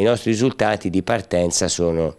i nostri risultati di partenza sono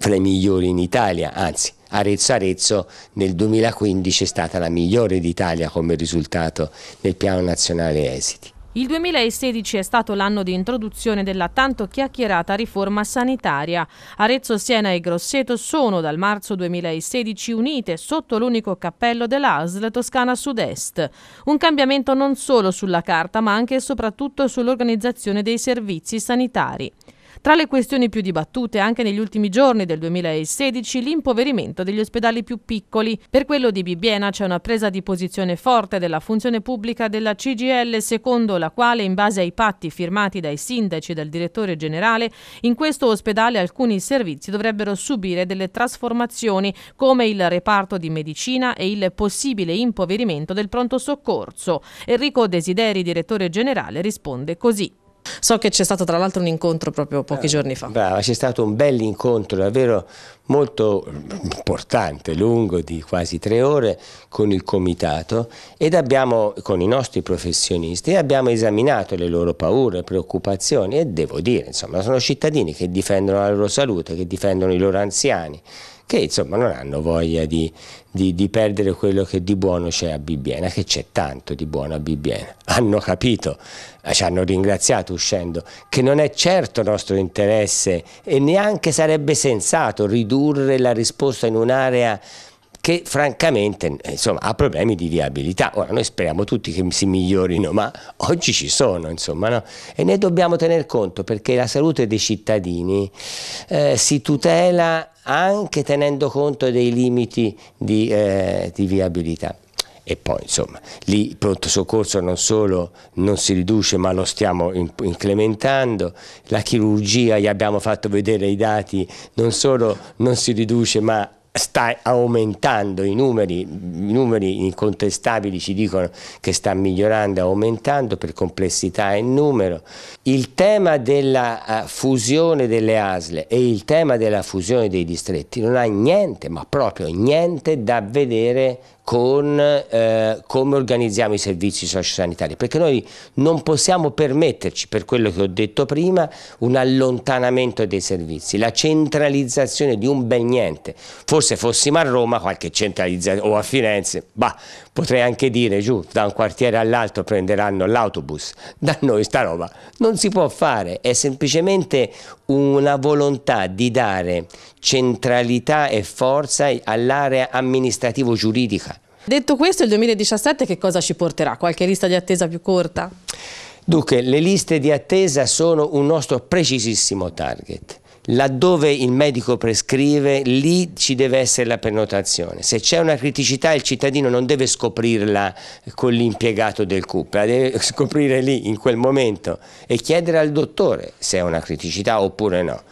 fra i migliori in Italia, anzi Arezzo-Arezzo nel 2015 è stata la migliore d'Italia come risultato nel piano nazionale esiti. Il 2016 è stato l'anno di introduzione della tanto chiacchierata riforma sanitaria. Arezzo, Siena e Grosseto sono dal marzo 2016 unite sotto l'unico cappello dell'ASL Toscana Sud-Est. Un cambiamento non solo sulla carta ma anche e soprattutto sull'organizzazione dei servizi sanitari. Tra le questioni più dibattute anche negli ultimi giorni del 2016 l'impoverimento degli ospedali più piccoli. Per quello di Bibbiena c'è una presa di posizione forte della funzione pubblica della CGL secondo la quale in base ai patti firmati dai sindaci e dal direttore generale in questo ospedale alcuni servizi dovrebbero subire delle trasformazioni come il reparto di medicina e il possibile impoverimento del pronto soccorso. Enrico Desideri, direttore generale, risponde così. So che c'è stato tra l'altro un incontro proprio pochi eh, giorni fa. Brava, c'è stato un bel incontro, davvero molto importante, lungo di quasi tre ore con il comitato ed abbiamo, con i nostri professionisti, abbiamo esaminato le loro paure, preoccupazioni e devo dire, insomma, sono cittadini che difendono la loro salute, che difendono i loro anziani, che insomma non hanno voglia di, di, di perdere quello che di buono c'è a Bibbiena, che c'è tanto di buono a Bibbiena. Hanno capito, ci hanno ringraziato uscendo, che non è certo nostro interesse e neanche sarebbe sensato ridurre ridurre la risposta in un'area che francamente insomma, ha problemi di viabilità. Ora noi speriamo tutti che si migliorino, ma oggi ci sono, insomma, no? e ne dobbiamo tener conto perché la salute dei cittadini eh, si tutela anche tenendo conto dei limiti di, eh, di viabilità e poi insomma lì il pronto soccorso non solo non si riduce ma lo stiamo incrementando, la chirurgia, gli abbiamo fatto vedere i dati, non solo non si riduce ma sta aumentando i numeri, i numeri incontestabili ci dicono che sta migliorando, aumentando per complessità e numero. Il tema della eh, fusione delle ASLE e il tema della fusione dei distretti non ha niente, ma proprio niente da vedere con eh, come organizziamo i servizi sociosanitari, perché noi non possiamo permetterci, per quello che ho detto prima, un allontanamento dei servizi, la centralizzazione di un bel niente. Forse se fossimo a Roma qualche centralizzazione o a Firenze, bah, potrei anche dire giù da un quartiere all'altro prenderanno l'autobus, da noi sta roba non si può fare, è semplicemente una volontà di dare centralità e forza all'area amministrativo-giuridica. Detto questo, il 2017 che cosa ci porterà? Qualche lista di attesa più corta? Dunque, le liste di attesa sono un nostro precisissimo target laddove il medico prescrive, lì ci deve essere la prenotazione. Se c'è una criticità il cittadino non deve scoprirla con l'impiegato del CUP, la deve scoprire lì in quel momento e chiedere al dottore se è una criticità oppure no.